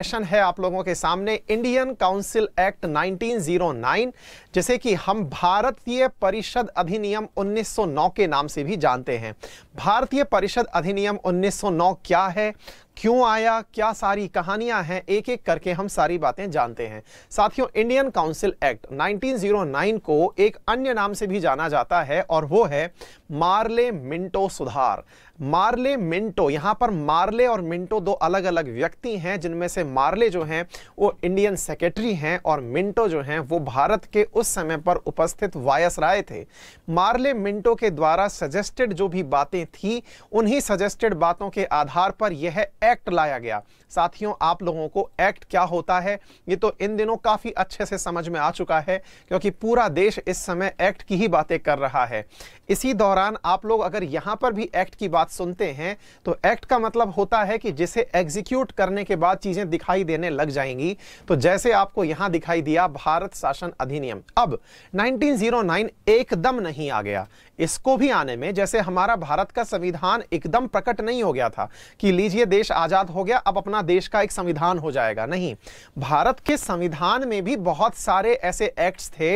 Question है आप लोगों के सामने इंडियन काउंसिल एक्ट 1909 जिसे कि हम भारतीय परिषद अधिनियम 1909 के नाम से भी जानते हैं भारतीय परिषद अधिनियम 1909 क्या है क्यों आया क्या सारी कहानियां हैं एक एक करके हम सारी बातें जानते हैं साथियों इंडियन काउंसिल एक्ट 1909 को एक अन्य नाम से भी जाना जाता है और वो है मार्ले मिंटो सुधार मार्ले मिंटो यहां पर मार्ले और मिंटो दो अलग अलग व्यक्ति हैं जिनमें से मार्ले जो हैं वो इंडियन सेक्रेटरी हैं और मिंटो जो हैं वो भारत के उस समय पर उपस्थित वायस राय थे मार्ले मिंटो के द्वारा सजेस्टेड जो भी बातें थी उन्हीं सजेस्टेड बातों के आधार पर यह एक्ट लाया गया साथियों आप लोगों को एक्ट क्या होता है ये तो इन दिनों काफ़ी अच्छे से समझ में आ चुका है क्योंकि पूरा देश इस समय एक्ट की ही बातें कर रहा है इसी दौरान आप लोग अगर यहां पर भी एक्ट की बात बात सुनते हैं तो एक्ट का मतलब होता है कि जिसे एग्जीक्यूट करने के बाद चीजें दिखाई देने लग जाएंगी तो जैसे आपको यहां दिखाई दिया भारत शासन अधिनियम अब 1909 एकदम नहीं आ गया इसको भी आने में जैसे हमारा भारत का संविधान एकदम प्रकट नहीं हो गया था कि लीजिए देश आज़ाद हो गया अब अपना देश का एक संविधान हो जाएगा नहीं भारत के संविधान में भी बहुत सारे ऐसे एक्ट्स थे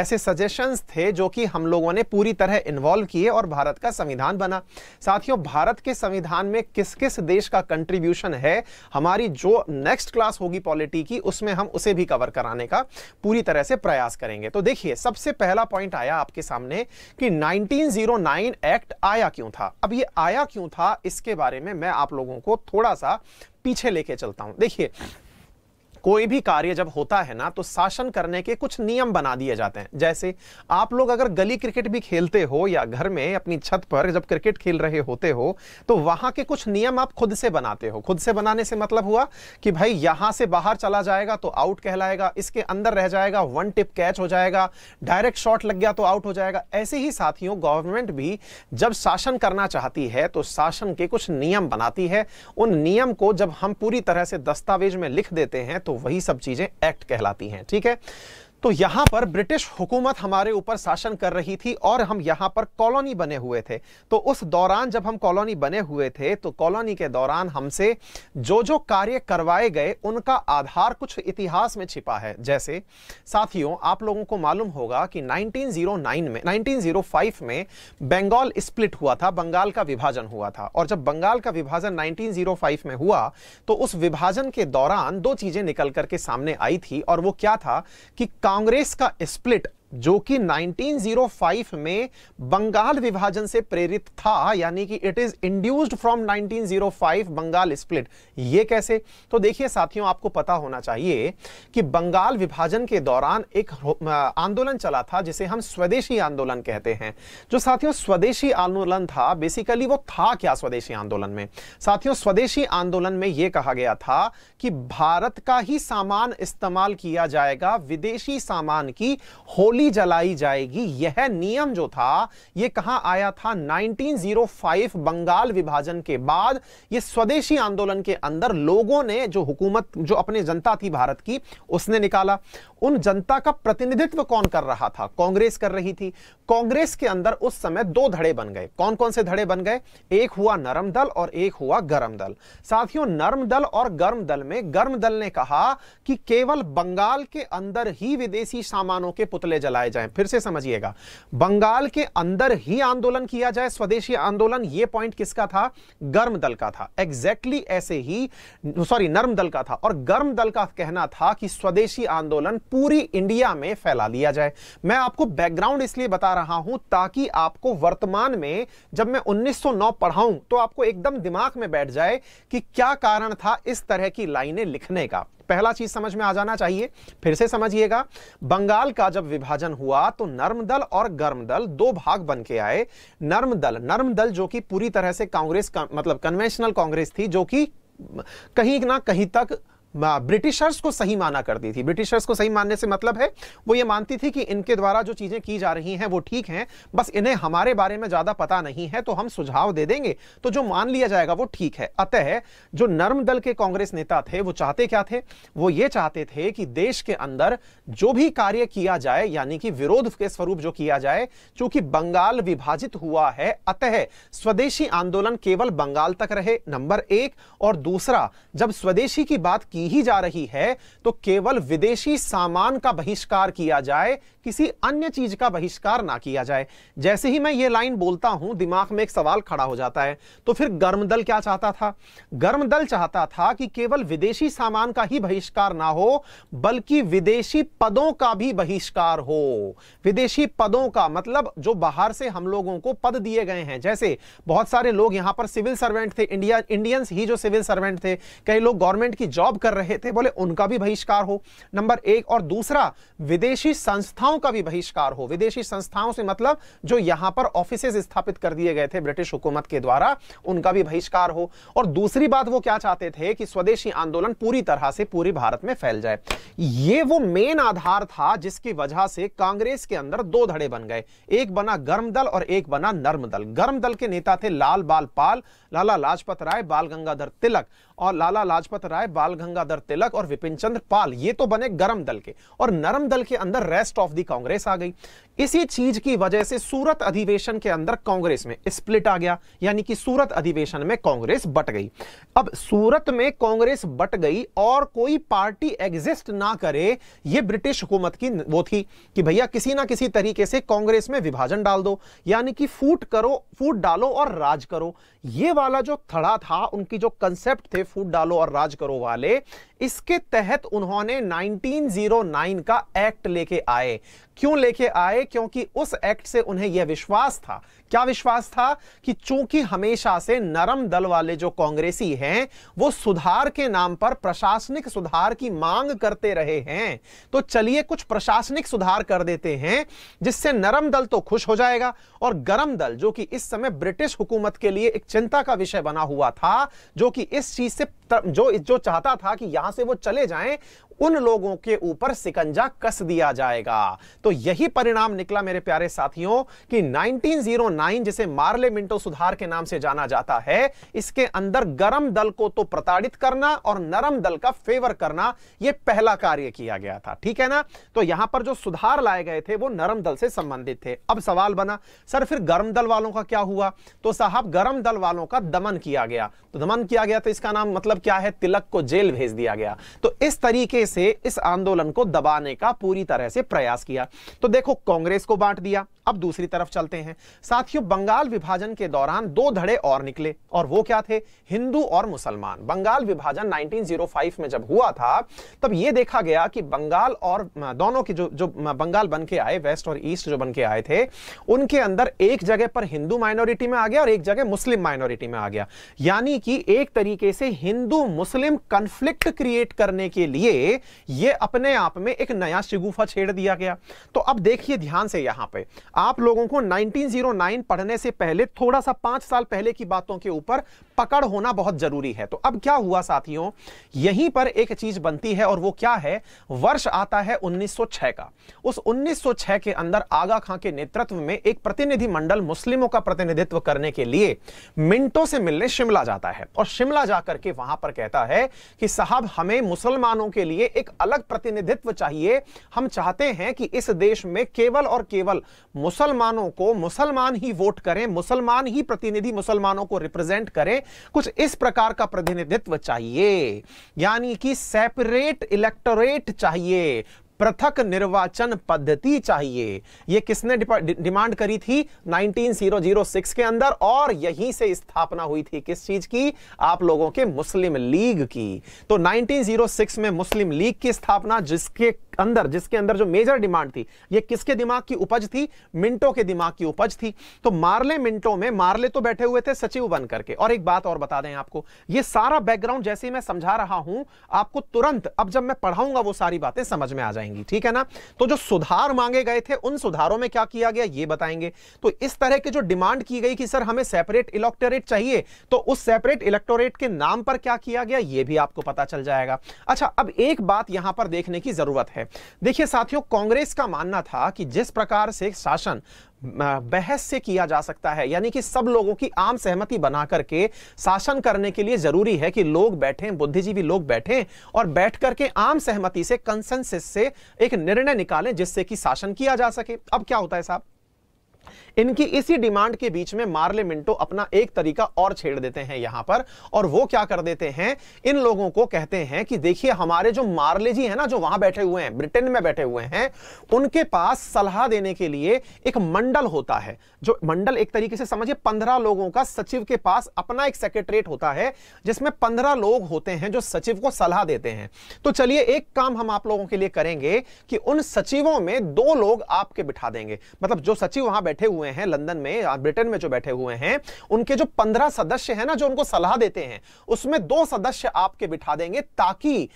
ऐसे सजेशंस थे जो कि हम लोगों ने पूरी तरह इन्वॉल्व किए और भारत का संविधान बना साथियों भारत के संविधान में किस किस देश का कंट्रीब्यूशन है हमारी जो नेक्स्ट क्लास होगी पॉलिटी की उसमें हम उसे भी कवर कराने का पूरी तरह से प्रयास करेंगे तो देखिए सबसे पहला पॉइंट आया आपके सामने कि नाइन 1909 एक्ट आया क्यों था अब ये आया क्यों था इसके बारे में मैं आप लोगों को थोड़ा सा पीछे लेके चलता हूं देखिए कोई भी कार्य जब होता है ना तो शासन करने के कुछ नियम बना दिए जाते हैं जैसे आप लोग अगर गली क्रिकेट भी खेलते हो या घर में अपनी छत पर जब क्रिकेट खेल रहे होते हो तो वहां के कुछ नियम आप खुद से बनाते हो खुद से बनाने से मतलब हुआ कि भाई यहां से बाहर चला जाएगा तो आउट कहलाएगा इसके अंदर रह जाएगा वन टिप कैच हो जाएगा डायरेक्ट शॉट लग गया तो आउट हो जाएगा ऐसे ही साथियों गवर्नमेंट भी जब शासन करना चाहती है तो शासन के कुछ नियम बनाती है उन नियम को जब हम पूरी तरह से दस्तावेज में लिख देते हैं तो तो वही सब चीज़ें एक्ट कहलाती हैं ठीक है तो यहां पर ब्रिटिश हुकूमत हमारे ऊपर शासन कर रही थी और हम यहां पर कॉलोनी बने हुए थे तो उस दौरान जब हम कॉलोनी बने हुए थे तो कॉलोनी के दौरान हमसे जो जो कार्य करवाए गए उनका आधार कुछ इतिहास में छिपा है जैसे साथियों आप लोगों को मालूम होगा कि 1909 में 1905 में बंगाल स्प्लिट हुआ था बंगाल का विभाजन हुआ था और जब बंगाल का विभाजन नाइनटीन में हुआ तो उस विभाजन के दौरान दो चीजें निकल करके सामने आई थी और वो क्या था कि कांग्रेस का स्प्लिट जो कि 1905 में बंगाल विभाजन से प्रेरित था यानी कि it is induced from 1905 Bengal split ये कैसे तो देखिए साथियों आपको पता होना चाहिए कि बंगाल विभाजन के दौरान एक आंदोलन चला था जिसे हम स्वदेशी आंदोलन कहते हैं जो साथियों स्वदेशी आंदोलन था बेसिकली वो था क्या स्वदेशी आंदोलन में साथियों स्वदेशी आंदोलन में यह कहा गया था कि भारत का ही सामान इस्तेमाल किया जाएगा विदेशी सामान की होली भी जलाई जाएगी यह नियम जो था यह कहां आया था 1905 बंगाल विभाजन के बाद यह स्वदेशी आंदोलन के अंदर लोगों ने जो हुकूमत जो अपने जनता थी भारत की उसने निकाला उन जनता का प्रतिनिधित्व कौन कर रहा था कांग्रेस कर रही थी कांग्रेस के अंदर उस समय दो धड़े बन गए कौन कौन से धड़े बन गए एक हुआ नरम दल और एक हुआ गर्म दल साथियों नरम दल और गर्म दल में गर्म दल ने कहा कि केवल बंगाल के अंदर ही विदेशी सामानों के पुतले जला चलाए जाएं फिर से समझिएगा बंगाल के अंदर ही आंदोलन किया जाए स्वदेशी आंदोलन ये पॉइंट किसका था गर्म दल का था एग्जैक्टली exactly ऐसे ही सॉरी नर्म दल का था और गर्म दल का कहना था कि स्वदेशी आंदोलन पूरी इंडिया में फैला लिया जाए मैं आपको बैकग्राउंड इसलिए बता रहा हूं ताकि आपको वर्तमान में जब मैं उन्नीस पढ़ाऊं तो आपको एकदम दिमाग में बैठ जाए कि क्या कारण था इस तरह की लाइनें लिखने का पहला चीज समझ में आ जाना चाहिए फिर से समझिएगा बंगाल का जब विभाजन हुआ तो नर्म दल और गर्म दल दो भाग बन के आए नर्म दल नर्म दल जो कि पूरी तरह से कांग्रेस का, मतलब कन्वेंशनल कांग्रेस थी जो कि कहीं ना कहीं तक ब्रिटिशर्स को सही माना करती थी ब्रिटिशर्स को सही मानने से मतलब है वो ये मानती थी कि इनके द्वारा जो चीज़ें की जा रही हैं वो ठीक हैं बस इन्हें हमारे बारे में ज़्यादा पता नहीं है तो हम सुझाव दे देंगे तो जो मान लिया जाएगा वो ठीक है अतः जो नर्म दल के कांग्रेस नेता थे वो चाहते क्या थे वो ये चाहते थे कि देश के अंदर जो भी कार्य किया जाए यानी कि विरोध के स्वरूप जो किया जाए चूंकि बंगाल विभाजित हुआ है अतः स्वदेशी आंदोलन केवल बंगाल तक रहे नंबर एक और दूसरा जब स्वदेशी की बात की की ही जा रही है तो केवल विदेशी सामान का बहिष्कार किया जाए किसी अन्य चीज का बहिष्कार ना किया जाए जैसे ही मैं ये लाइन बोलता हूं दिमाग में एक सवाल खड़ा हो जाता है तो फिर गर्म दल क्या चाहता था गर्म दल चाहता था कि केवल विदेशी सामान का ही बहिष्कार ना हो बल्कि विदेशी पदों का भी बहिष्कार हो विदेशी पदों का मतलब जो बाहर से हम लोगों को पद दिए गए हैं जैसे बहुत सारे लोग यहां पर सिविल सर्वेंट थे इंडिया इंडियंस ही जो सिविल सर्वेंट थे कई लोग गवर्नमेंट की जॉब कर रहे थे बोले उनका भी बहिष्कार हो नंबर एक और दूसरा विदेशी संस्थाओं संस्थाओं का भी बहिष्कार हो विदेशी संस्थाओं से मतलब जो यहां पर ऑफिस स्थापित कर दिए गए थे ब्रिटिश हुकूमत के द्वारा उनका भी बहिष्कार हो और दूसरी बात वो क्या चाहते थे कि स्वदेशी आंदोलन पूरी तरह से पूरे भारत में फैल जाए ये वो मेन आधार था जिसकी वजह से कांग्रेस के अंदर दो धड़े बन गए एक बना गर्म दल और एक बना नर्म दल गर्म दल के नेता थे लाल बाल पाल लाला लाजपत राय बाल गंगाधर तिलक और लाला लाजपत राय बाल गंगाधर तिलक और विपिन चंद्र पाल ये तो बने गर्म दल के और नरम दल के अंदर रेस्ट ऑफ द कांग्रेस आ गई इसी चीज की वजह से सूरत अधिवेशन के अंदर कांग्रेस में स्प्लिट आ गया यानी कि सूरत अधिवेशन में कांग्रेस बट गई अब सूरत में कांग्रेस बट गई और कोई पार्टी एग्जिस्ट ना करे ये ब्रिटिश हुकूमत की वो थी कि भैया किसी ना किसी तरीके से कांग्रेस में विभाजन डाल दो यानी कि फूट करो फूट डालो और राज करो ये वाला जो थड़ा था उनकी जो कंसेप्ट थे फूट डालो और राज करो वाले इसके तहत उन्होंने 1909 का एक्ट लेके आए क्यों लेके आए क्योंकि उस एक्ट से उन्हें यह विश्वास था क्या विश्वास था कि चूंकि हमेशा से नरम दल वाले जो कांग्रेसी हैं वो सुधार के नाम पर प्रशासनिक सुधार की मांग करते रहे हैं तो चलिए कुछ प्रशासनिक सुधार कर देते हैं जिससे नरम दल तो खुश हो जाएगा और गरम दल जो कि इस समय ब्रिटिश हुकूमत के लिए एक चिंता का विषय बना हुआ था जो कि इस चीज से तरफ मतलब जो जो चाहता था कि यहां से वो चले जाएं उन लोगों के ऊपर सिकंजा कस दिया जाएगा तो यही परिणाम निकला मेरे प्यारे साथियों कि 1909 जिसे मार्ले मिंटो सुधार के नाम से जाना जाता है इसके अंदर गरम दल को तो प्रताड़ित करना और नरम दल का फेवर करना यह पहला कार्य किया गया था ठीक है ना तो यहां पर जो सुधार लाए गए थे वो नरम दल से संबंधित थे अब सवाल बना सर फिर गर्म दल वालों का क्या हुआ तो साहब गर्म दल वालों का दमन किया गया तो दमन किया गया तो इसका नाम मतलब क्या है तिलक को जेल भेज दिया गया तो इस तरीके से इस आंदोलन को दबाने का पूरी तरह से प्रयास किया तो देखो कांग्रेस को बांट दिया अब दूसरी तरफ चलते हैं साथियों बंगाल विभाजन के दौरान दो धड़े और निकले और वो क्या थे हिंदू और मुसलमान बंगाल विभाजन 1905 में जब हुआ था तब यह देखा गया कि बंगाल और दोनों के जो जो बंगाल बन के आए वेस्ट और ईस्ट जो बन के आए थे उनके अंदर एक जगह पर हिंदू माइनॉरिटी में आ गया और एक जगह मुस्लिम माइनॉरिटी में आ गया यानी कि एक तरीके से हिंदू हिंदू मुस्लिम कंफ्लिक्ट क्रिएट करने के लिए ये अपने आप में एक नया शिगुफा छेड़ दिया गया तो अब देखिए ध्यान से यहां पे आप लोगों को 1909 पढ़ने से पहले थोड़ा सा पांच साल पहले की बातों के ऊपर पकड़ होना बहुत जरूरी है तो अब क्या हुआ साथियों यहीं पर एक चीज बनती है और वो क्या है वर्ष आता है 1906 का उस 1906 के अंदर आगा खां के नेतृत्व में एक प्रतिनिधि मंडल मुस्लिमों का प्रतिनिधित्व करने के लिए मिंटो से मिलने शिमला जाता है और शिमला जाकर के वहां यहां पर कहता है कि साहब हमें मुसलमानों के लिए एक अलग प्रतिनिधित्व चाहिए हम चाहते हैं कि इस देश में केवल और केवल मुसलमानों को मुसलमान ही वोट करें मुसलमान ही प्रतिनिधि मुसलमानों को रिप्रेजेंट करें कुछ इस प्रकार का प्रतिनिधित्व चाहिए यानी कि सेपरेट इलेक्टोरेट चाहिए पृथक निर्वाचन पद्धति चाहिए यह किसने डिमांड करी थी 1906 के अंदर और यहीं से स्थापना हुई थी किस चीज की आप लोगों के मुस्लिम लीग की तो 1906 में मुस्लिम लीग की स्थापना जिसके अंदर जिसके अंदर जो मेजर डिमांड थी ये किसके दिमाग की उपज थी मिंटो के दिमाग की उपज थी तो मार्ले मिंटो में मार्ले तो बैठे हुए थे सचिव बन करके और एक बात और बता दें आपको ये सारा बैकग्राउंड जैसे मैं समझा रहा हूं आपको तुरंत अब जब मैं पढ़ाऊंगा वो सारी बातें समझ में आ जाएंगी ठीक है ना तो जो सुधार मांगे गए थे उन सुधारों में क्या किया गया ये बताएंगे तो इस तरह की जो डिमांड की गई कि सर हमें सेपरेट इलेक्टोरेट चाहिए तो उस सेपरेट इलेक्टोरेट के नाम पर क्या किया गया ये भी आपको पता चल जाएगा अच्छा अब एक बात यहां पर देखने की जरूरत है है देखिए साथियों कांग्रेस का मानना था कि जिस प्रकार से शासन बहस से किया जा सकता है यानी कि सब लोगों की आम सहमति बना करके शासन करने के लिए जरूरी है कि लोग बैठें बुद्धिजीवी लोग बैठें और बैठ करके आम सहमति से कंसेंसस से एक निर्णय निकालें जिससे कि शासन किया जा सके अब क्या होता है साहब इनकी इसी डिमांड के बीच में मार्ले मिंटो अपना एक तरीका और छेड़ देते हैं यहां पर और वो क्या कर देते हैं इन लोगों को कहते हैं कि देखिए हमारे जो मार्ले जी है ना जो वहां बैठे हुए हैं ब्रिटेन में बैठे हुए हैं उनके पास सलाह देने के लिए एक मंडल होता है जो मंडल एक तरीके से समझिए पंद्रह लोगों का सचिव के पास अपना एक सेक्रेटरेट होता है जिसमें पंद्रह लोग होते हैं जो सचिव को सलाह देते हैं तो चलिए एक काम हम आप लोगों के लिए करेंगे कि उन सचिवों में दो लोग आपके बिठा देंगे मतलब जो सचिव वहां बैठे हुए हैं लंदन में ब्रिटेन में जो बैठे हुए हैं उनके जो पंद्रह सदस्य हैं ना जो उनको सलाह देते हैं उसमें दो सदस्य आपके बिठा देंगे ताकि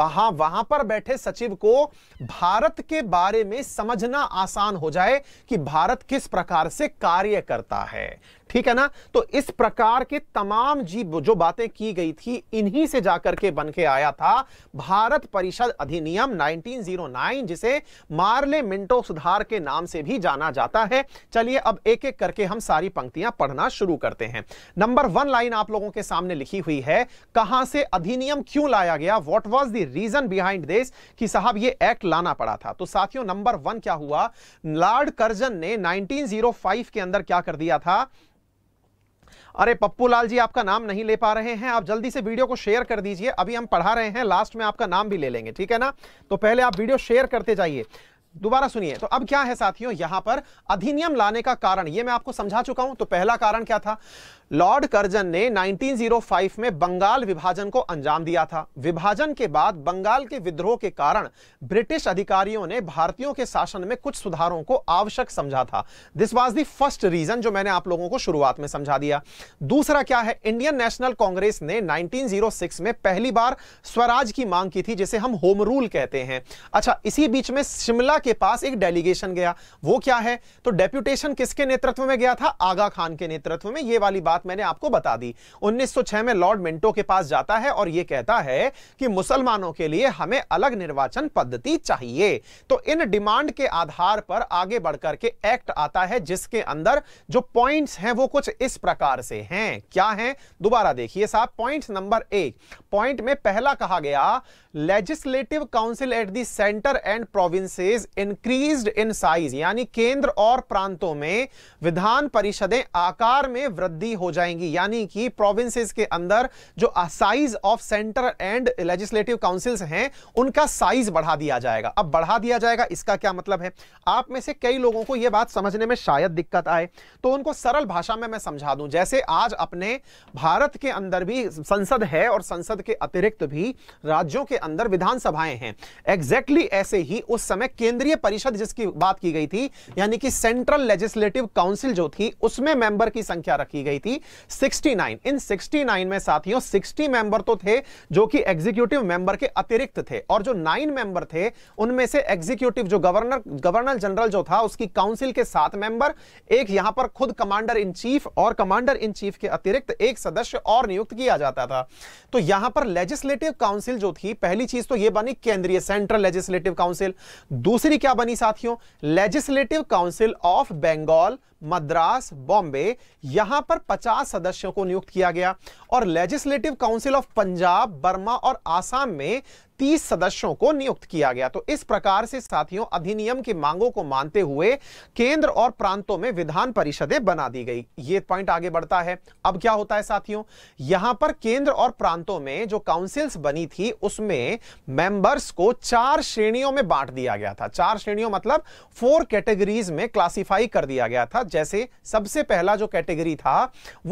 वहां वहां पर बैठे सचिव को भारत के बारे में समझना आसान हो जाए कि भारत किस प्रकार से कार्य करता है ठीक है ना तो इस प्रकार के तमाम जी जो बातें की गई थी इन्हीं से जाकर के बन के आया था भारत परिषद अधिनियम 1909 जिसे मार्ले मिंटो सुधार के नाम से भी जाना जाता है चलिए अब एक एक करके हम सारी पंक्तियां पढ़ना शुरू करते हैं नंबर वन लाइन आप लोगों के सामने लिखी हुई है कहां से अधिनियम क्यों लाया गया what was the reason behind this कि साहब ये एक्ट लाना पड़ा था तो साथियों नंबर वन क्या हुआ लॉर्ड कर्जन ने नाइनटीन के अंदर क्या कर दिया था अरे पप्पू लाल जी आपका नाम नहीं ले पा रहे हैं आप जल्दी से वीडियो को शेयर कर दीजिए अभी हम पढ़ा रहे हैं लास्ट में आपका नाम भी ले लेंगे ठीक है ना तो पहले आप वीडियो शेयर करते जाइए दोबारा सुनिए तो अब क्या है साथियों यहां पर अधिनियम लाने का कारण यह मैं आपको समझा चुका हूं तो पहला कारण क्या था लॉर्ड कर्जन ने 1905 में बंगाल विभाजन को अंजाम दिया था विभाजन के बाद बंगाल के विद्रोह के कारण ब्रिटिश अधिकारियों ने भारतीयों के शासन में कुछ सुधारों को आवश्यक समझा था this was the first reason जो मैंने आप लोगों को शुरुआत में समझा दिया दूसरा क्या है इंडियन नेशनल कांग्रेस ने 1906 में पहली बार स्वराज की मांग की थी जिसे हम होम रूल कहते हैं अच्छा इसी बीच में शिमला के पास एक डेलीगेशन गया वो क्या है तो डेप्यूटेशन किसके नेतृत्व में गया था आगा खान के नेतृत्व में यह वाली बात बात मैंने आपको बता दी 1906 में लॉर्ड मिंटो के पास जाता है और यह कहता है कि मुसलमानों के लिए हमें अलग निर्वाचन पद्धति चाहिए तो इन डिमांड के आधार पर आगे बढ़कर के एक्ट आता है जिसके अंदर जो पॉइंट्स हैं वो कुछ इस प्रकार से हैं क्या हैं दोबारा देखिए साहब पॉइंट नंबर एक पॉइंट में पहला कहा गया legislative council at the centre and provinces increase in size यानी केंद्र और प्रांतों में विधान परिषदें आकार में वृद्धि हो जाएंगी यानी कि प्रोविंसेस के अंदर जो size of centre and legislative councils हैं उनका साइज बढ़ा दिया जाएगा अब बढ़ा दिया जाएगा इसका क्या मतलब है आप में से कई लोगों को यह बात समझने में शायद दिक्कत आए तो उनको सरल भाषा में मैं समझा दूं जैसे आज अपने भारत के अंदर भी संसद है और संसद के अतिरिक्त भी राज्यों के अंदर विधानसभाएं हैं एग्जैक्टली exactly ऐसे ही उस समय केंद्रीय परिषद जिसकी बात की गई थी यानी कि सेंट्रल लेजिस्लेटिव काउंसिल जो थी उसमें मेंबर की संख्या रखी गई थी थी 69 इन 69 में साथियों 60 मेंबर तो थे जो कि एग्जीक्यूटिव मेंबर के अतिरिक्त थे और जो नाइन मेंबर थे उनमें से एग्जीक्यूटिव जो गवर्नर गवर्नर जनरल जो था उसकी काउंसिल के सात मेंबर एक यहां पर खुद कमांडर इन चीफ और कमांडर इन चीफ के अतिरिक्त एक सदस्य और नियुक्त किया जाता था तो यहां पर लेजिस्लेटिव काउंसिल जो थी पहली चीज तो यह बनी केंद्रीय सेंट्रल लेजिस्लेटिव काउंसिल दूसरी क्या बनी साथियों legislative council of Bengal Madras Bombay यहां पर 50 सदस्यों को नियुक्त किया गया और legislative council of Punjab Burma और आसाम में 30 सदस्यों को नियुक्त किया गया तो इस प्रकार से साथियों अधिनियम की मांगों को मानते हुए केंद्र और प्रांतों में विधान परिषदें बना दी गई ये पॉइंट आगे बढ़ता है अब क्या होता है साथियों यहां पर केंद्र और प्रांतों में जो काउंसिल्स बनी थी उसमें मेंबर्स को चार श्रेणियों में बांट दिया गया था चार श्रेणियों मतलब फोर कैटेगरीज में क्लासिफाई कर दिया गया था जैसे सबसे पहला जो कैटेगरी था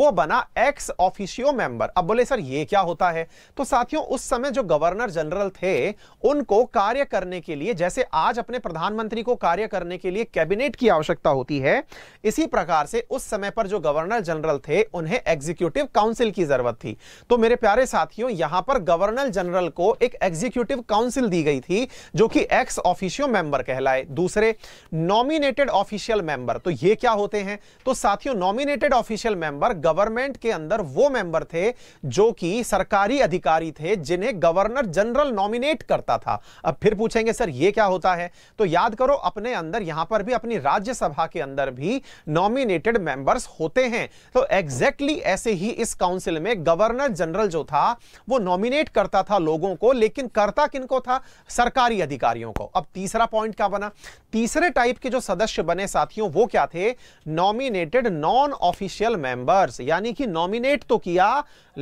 वो बना एक्स ऑफिशियो मेंबर अब बोले सर ये क्या होता है तो साथियों उस समय जो गवर्नर जनरल थे उनको कार्य करने के लिए जैसे आज अपने प्रधानमंत्री को कार्य करने के लिए कैबिनेट की आवश्यकता होती है इसी प्रकार से उस समय पर जो गवर्नर जनरल थे उन्हें एग्जीक्यूटिव काउंसिल की जरूरत थी तो मेरे प्यारे साथियों यहां पर गवर्नर जनरल को एक एग्जीक्यूटिव काउंसिल दी गई थी जो कि एक्स ऑफिशियो मेंबर कहलाए दूसरे नॉमिनेटेड ऑफिशियल मेंबर तो ये क्या होते हैं तो साथियों नॉमिनेटेड ऑफिशियल मेंबर गवर्नमेंट के अंदर वो मेंबर थे जो कि सरकारी अधिकारी थे जिन्हें गवर्नर जनरल नॉमिनेट डोमिनेट करता था अब फिर पूछेंगे सर ये क्या होता है तो याद करो अपने अंदर यहां पर भी अपनी राज्यसभा के अंदर भी नॉमिनेटेड मेंबर्स होते हैं तो एग्जैक्टली exactly ऐसे ही इस काउंसिल में गवर्नर जनरल जो था वो नॉमिनेट करता था लोगों को लेकिन करता किनको था सरकारी अधिकारियों को अब तीसरा पॉइंट क्या बना तीसरे टाइप के जो सदस्य बने साथियों वो क्या थे नॉमिनेटेड नॉन ऑफिशियल मेंबर्स यानी कि नॉमिनेट तो किया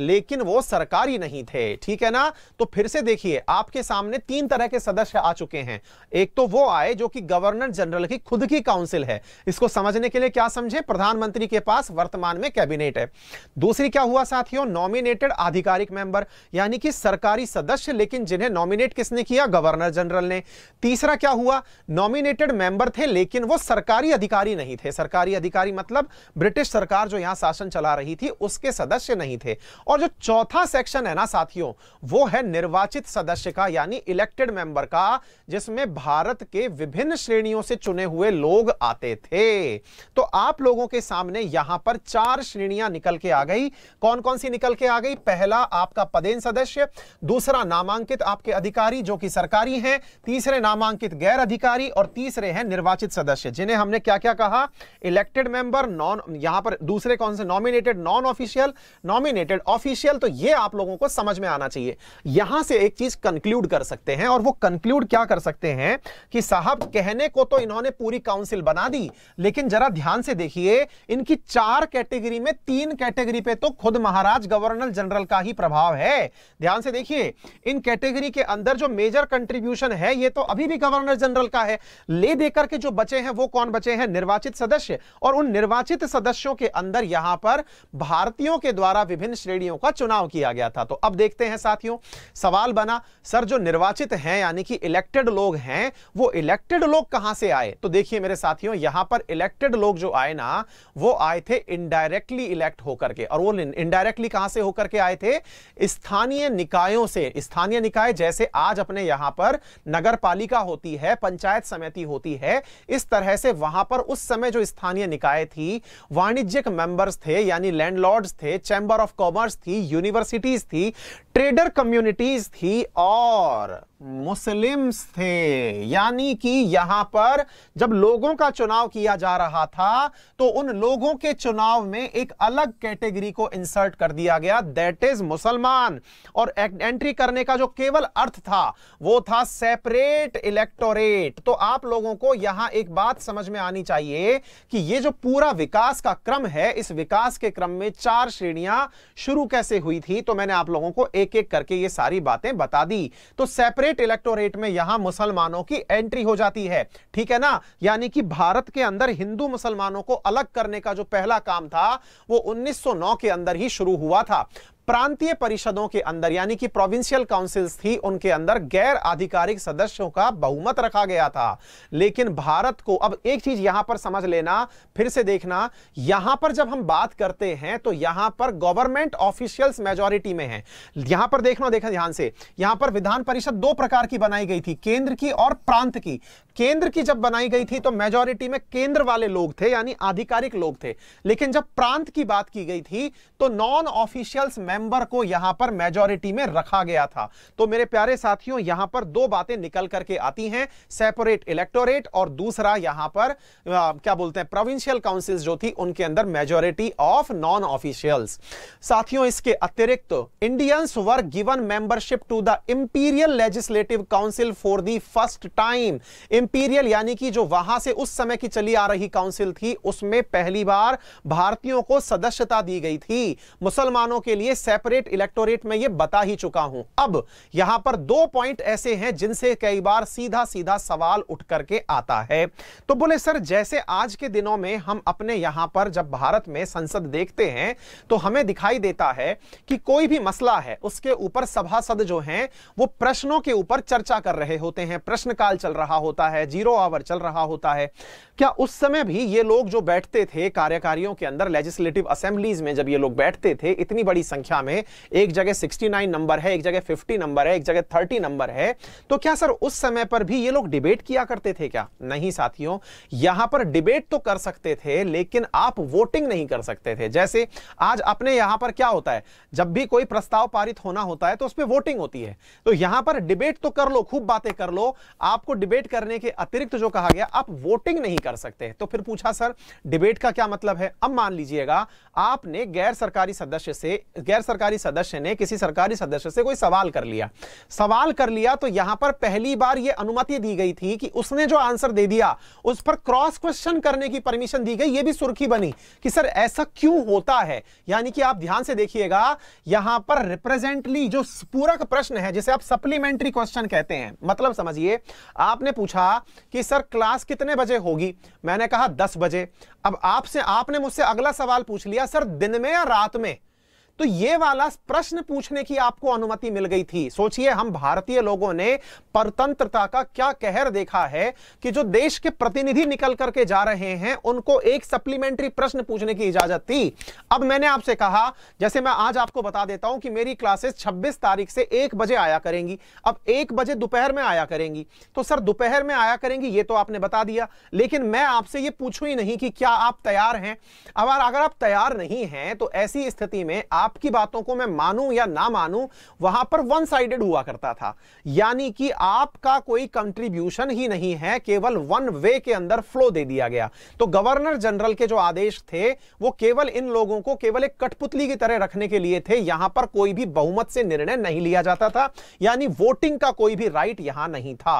लेकिन वो सरकारी नहीं थे ठीक है ना तो फिर से देखिए आपके सामने तीन तरह के सदस्य आ चुके हैं एक तो वो आए जो कि गवर्नर जनरल की खुद की काउंसिल है इसको समझने के लिए क्या समझे प्रधानमंत्री के पास वर्तमान में कैबिनेट है दूसरी क्या हुआ साथियों नॉमिनेटेड आधिकारिक मेंबर यानी कि सरकारी सदस्य लेकिन जिन्हें नॉमिनेट किसने किया गवर्नर जनरल ने तीसरा क्या हुआ नॉमिनेटेड मेंबर थे लेकिन वो सरकारी अधिकारी नहीं थे सरकारी अधिकारी मतलब ब्रिटिश सरकार जो यहां शासन चला रही थी उसके सदस्य नहीं थे और जो चौथा सेक्शन है ना साथियों वो है निर्वाचित सदस्य सदस्य का यानी इलेक्टेड मेंबर का जिसमें भारत के विभिन्न श्रेणियों से चुने हुए लोग आते थे तो आप लोगों के सामने यहां पर चार श्रेणियां निकल के आ गई कौन कौन सी निकल के आ गई पहला आपका पदेन सदस्य दूसरा नामांकित आपके अधिकारी जो कि सरकारी हैं तीसरे नामांकित गैर अधिकारी और तीसरे हैं निर्वाचित सदस्य जिन्हें हमने क्या क्या कहा इलेक्टेड मेंबर नॉन यहां पर दूसरे कौन से nominated non official nominated official तो ये आप लोगों को समझ में आना चाहिए यहां से एक चीज कंक्लूड कर सकते हैं और वो कंक्लूड क्या कर सकते हैं कि साहब कहने को तो इन्होंने पूरी काउंसिल बना दी लेकिन जरा ध्यान से देखिए इनकी चार कैटेगरी में तीन कैटेगरी पे तो खुद महाराज गवर्नर जनरल का ही प्रभाव है ध्यान से देखिए इन कैटेगरी के अंदर जो मेजर कंट्रीब्यूशन है ये तो अभी भी गवर्नर जनरल का है ले देकर के जो बचे हैं वो कौन बचे हैं निर्वाचित सदस्य और उन निर्वाचित सदस्यों के अंदर यहां पर भारतीयों के द्वारा विभिन्न श्रेणियों का चुनाव किया गया था तो अब देखते हैं साथियों सवाल बना सर जो निर्वाचित हैं यानी कि इलेक्टेड लोग हैं वो इलेक्टेड लोग कहां से आए तो देखिए मेरे साथियों यहां पर इलेक्टेड लोग जो आए ना वो आए थे इनडायरेक्टली इलेक्ट होकर के और वो इनडायरेक्टली कहां से होकर के आए थे स्थानीय निकायों से स्थानीय निकाय जैसे आज अपने यहां पर नगर पालिका होती है पंचायत समिति होती है इस तरह से वहां पर उस समय जो स्थानीय निकाय थी वाणिज्यिक मेंबर्स थे यानी लैंडलॉर्ड्स थे चैंबर ऑफ कॉमर्स थी यूनिवर्सिटीज थी ट्रेडर कम्युनिटीज थी और hora. मुस्लिम्स थे यानी कि यहां पर जब लोगों का चुनाव किया जा रहा था तो उन लोगों के चुनाव में एक अलग कैटेगरी को इंसर्ट कर दिया गया दैट इज मुसलमान और एंट्री करने का जो केवल अर्थ था वो था सेपरेट इलेक्टोरेट तो आप लोगों को यहां एक बात समझ में आनी चाहिए कि ये जो पूरा विकास का क्रम है इस विकास के क्रम में चार श्रेणियां शुरू कैसे हुई थी तो मैंने आप लोगों को एक एक करके ये सारी बातें बता दी तो सेपरेट सेपरेट इलेक्टोरेट में यहां मुसलमानों की एंट्री हो जाती है ठीक है ना यानी कि भारत के अंदर हिंदू मुसलमानों को अलग करने का जो पहला काम था वो 1909 के अंदर ही शुरू हुआ था प्रांतीय परिषदों के अंदर यानी कि प्रोविंशियल काउंसिल्स थी उनके अंदर गैर आधिकारिक सदस्यों का बहुमत रखा गया था लेकिन भारत को अब एक चीज यहां पर समझ लेना फिर से देखना यहां पर जब हम बात करते हैं तो यहां पर गवर्नमेंट ऑफिशियल्स मेजोरिटी में है यहां पर देखना देखा ध्यान से यहां पर विधान परिषद दो प्रकार की बनाई गई थी केंद्र की और प्रांत की केंद्र की जब बनाई गई थी तो मेजोरिटी में केंद्र वाले लोग थे यानी आधिकारिक लोग थे लेकिन जब प्रांत की बात की गई थी तो नॉन ऑफिशियल्स मेंबर को यहां पर मेजोरिटी में रखा गया था तो मेरे प्यारे साथियों यहां पर दो बातें निकल करके आती हैं सेपरेट इलेक्टोरेट और दूसरा यहां पर आ, क्या बोलते हैं प्रोविंशियल काउंसिल्स जो थी उनके अंदर मेजोरिटी ऑफ नॉन ऑफिशियल्स साथियों इसके अतिरिक्त तो, Indians were given membership to the imperial legislative council for the first time imperial यानी कि जो वहां से उस समय की चली आ रही काउंसिल थी उसमें पहली बार भारतीयों को सदस्यता दी गई थी मुसलमानों के लिए सेपरेट इलेक्टोरेट में ये बता ही चुका हूं अब यहां पर दो पॉइंट ऐसे हैं जिनसे कई बार सीधा सीधा सवाल उठ करके आता है तो बोले सर जैसे आज के दिनों में हम अपने यहां पर जब भारत में संसद देखते हैं तो हमें दिखाई देता है कि कोई भी मसला है उसके ऊपर सभासद जो हैं वो प्रश्नों के ऊपर चर्चा कर रहे होते हैं प्रश्नकाल चल रहा होता है जीरो आवर चल रहा होता है क्या उस समय भी ये लोग जो बैठते थे कार्यकारियों के अंदर लेजिस्लेटिव असेंबलीज में जब ये लोग बैठते थे इतनी बड़ी संख्या परीक्षा में एक जगह 69 नंबर है एक जगह 50 नंबर है एक जगह 30 नंबर है तो क्या सर उस समय पर भी ये लोग डिबेट किया करते थे क्या नहीं साथियों यहां पर डिबेट तो कर सकते थे लेकिन आप वोटिंग नहीं कर सकते थे जैसे आज अपने यहां पर क्या होता है जब भी कोई प्रस्ताव पारित होना होता है तो उस पर वोटिंग होती है तो यहां पर डिबेट तो कर लो खूब बातें कर लो आपको डिबेट करने के अतिरिक्त जो कहा गया आप वोटिंग नहीं कर सकते तो फिर पूछा सर डिबेट का क्या मतलब है अब मान लीजिएगा आपने गैर सरकारी सदस्य से गैर गैर सरकारी सदस्य ने किसी सरकारी सदस्य से कोई सवाल कर लिया सवाल कर लिया तो यहां पर पहली बार यह अनुमति दी गई थी कि उसने जो आंसर दे दिया उस पर क्रॉस क्वेश्चन करने की परमिशन दी गई यह भी सुर्खी बनी कि सर ऐसा क्यों होता है यानी कि आप ध्यान से देखिएगा यहां पर रिप्रेजेंटली जो पूरक प्रश्न है जिसे आप सप्लीमेंट्री क्वेश्चन कहते हैं मतलब समझिए आपने पूछा कि सर क्लास कितने बजे होगी मैंने कहा दस बजे अब आपसे आपने मुझसे अगला सवाल पूछ लिया सर दिन में या रात में तो ये वाला प्रश्न पूछने की आपको अनुमति मिल गई थी सोचिए हम भारतीय लोगों ने परतंत्रता का क्या कहर देखा है कि जो देश के प्रतिनिधि निकल करके जा रहे हैं उनको एक सप्लीमेंट्री प्रश्न पूछने की इजाजत थी अब मैंने आपसे कहा जैसे मैं आज आपको बता देता हूं कि मेरी क्लासेस छब्बीस तारीख से एक बजे आया करेंगी अब एक बजे दोपहर में आया करेंगी तो सर दोपहर में आया करेंगी ये तो आपने बता दिया लेकिन मैं आपसे ये पूछू ही नहीं कि क्या आप तैयार हैं अब अगर आप तैयार नहीं हैं तो ऐसी स्थिति में आप आपकी बातों को मैं मानूं या ना मानूं वहां पर वन साइडेड हुआ करता था यानी कि आपका कोई कंट्रीब्यूशन ही नहीं है केवल वन वे के अंदर फ्लो दे दिया गया तो गवर्नर जनरल के जो आदेश थे वो केवल इन लोगों को केवल एक कठपुतली की तरह रखने के लिए थे यहां पर कोई भी बहुमत से निर्णय नहीं लिया जाता था यानी वोटिंग का कोई भी राइट यहां नहीं था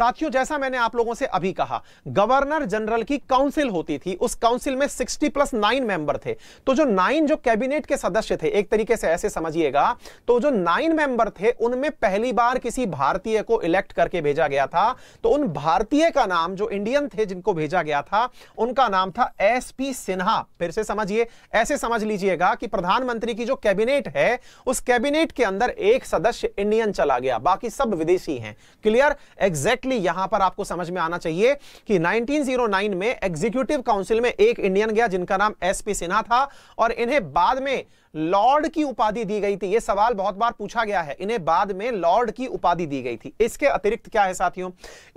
साथियों जैसा मैंने आप लोगों से अभी कहा गवर्नर जनरल की काउंसिल होती थी उस काउंसिल में सिक्सटी प्लस नाइन मेंबर थे तो जो नाइन जो कैबिनेट के सदस्य थे एक तरीके से ऐसे समझिएगा तो जो नाइन मेंबर थे उनमें पहली बार किसी भारतीय को इलेक्ट करके भेजा गया था तो उन भारतीय का नाम जो इंडियन थे जिनको भेजा गया था उनका नाम था एस पी सिन्हा फिर से समझिए ऐसे समझ लीजिएगा कि प्रधानमंत्री की जो कैबिनेट है उस कैबिनेट के अंदर एक सदस्य इंडियन चला गया बाकी सब विदेशी हैं क्लियर एग्जैक्टली यहां पर आपको समझ में आना चाहिए कि 1909 में एग्जीक्यूटिव काउंसिल में एक इंडियन गया जिनका नाम एस पी सिन्हा था और इन्हें बाद में लॉर्ड की उपाधि दी गई थी यह सवाल बहुत बार पूछा गया है इन्हें बाद में लॉर्ड की उपाधि दी गई थी इसके अतिरिक्त क्या है साथियों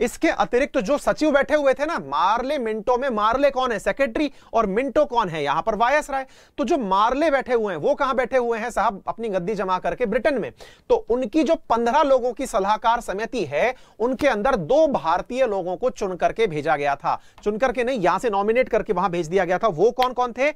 इसके अतिरिक्त जो सचिव बैठे हुए थे ना मार्ले मिंटो में मार्ले कौन है सेक्रेटरी और मिंटो कौन है यहां पर वायस राय तो जो मार्ले बैठे हुए हैं वो कहां बैठे हुए हैं साहब अपनी गद्दी जमा करके ब्रिटेन में तो उनकी जो पंद्रह लोगों की सलाहकार समिति है उनके अंदर दो भारतीय लोगों को चुन करके भेजा गया था चुन करके नहीं यहां से नॉमिनेट करके वहां भेज दिया गया था वो कौन कौन थे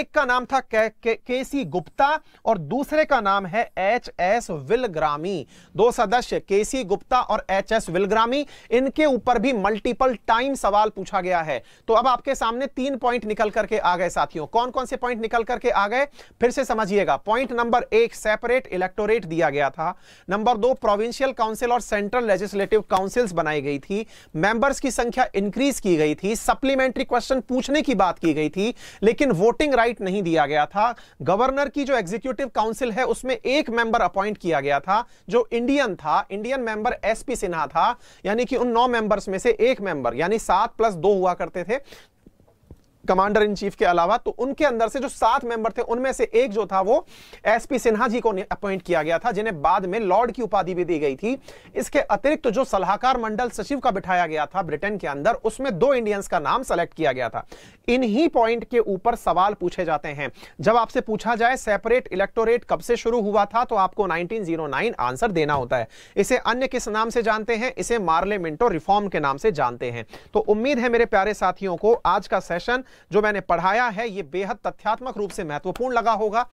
एक का नाम था के, के, गुप्ता गुप्ता और दूसरे का नाम है एच एस विलग्रामी दो सदस्य केसी गुप्ता और एच एस विलग्रामी इनके ऊपर भी मल्टीपल टाइम सवाल पूछा गया है तो अब आपके सामने तीन पॉइंट निकल करके आ गए साथियों कौन कौन से पॉइंट निकल करके आ गए फिर से समझिएगा पॉइंट नंबर एक सेपरेट इलेक्टोरेट दिया गया था नंबर दो प्रोविंशियल काउंसिल और सेंट्रल लेजिस्लेटिव काउंसिल्स बनाई गई थी मेंबर्स की संख्या इंक्रीज की गई थी सप्लीमेंट्री क्वेश्चन पूछने की बात की गई थी लेकिन वोटिंग राइट नहीं दिया गया था गवर्नर की जो एग्जीक्यूटिव काउंसिल है उसमें एक मेंबर अपॉइंट किया गया था जो इंडियन था इंडियन मेंबर एसपी सिन्हा था यानी कि उन नौ मेंबर्स में से एक मेंबर यानी सात प्लस दो हुआ करते थे कमांडर इन चीफ के अलावा तो उनके अंदर से जो सात मेंबर थे उनमें से एक जो था वो एस पी सिन्हा जी को अपॉइंट किया गया था जिन्हें बाद में लॉर्ड की उपाधि भी दी गई थी इसके अतिरिक्त तो जो सलाहकार मंडल सचिव का बिठाया गया था ब्रिटेन के अंदर उसमें दो इंडियंस का नाम सेलेक्ट किया गया था इन्हीं पॉइंट के ऊपर सवाल पूछे जाते हैं जब आपसे पूछा जाए सेपरेट इलेक्टोरेट कब से शुरू हुआ था तो आपको नाइनटीन आंसर देना होता है इसे अन्य किस नाम से जानते हैं इसे मार्ले रिफॉर्म के नाम से जानते हैं तो उम्मीद है मेरे प्यारे साथियों को आज का सेशन जो मैंने पढ़ाया है ये बेहद तथ्यात्मक रूप से महत्वपूर्ण लगा होगा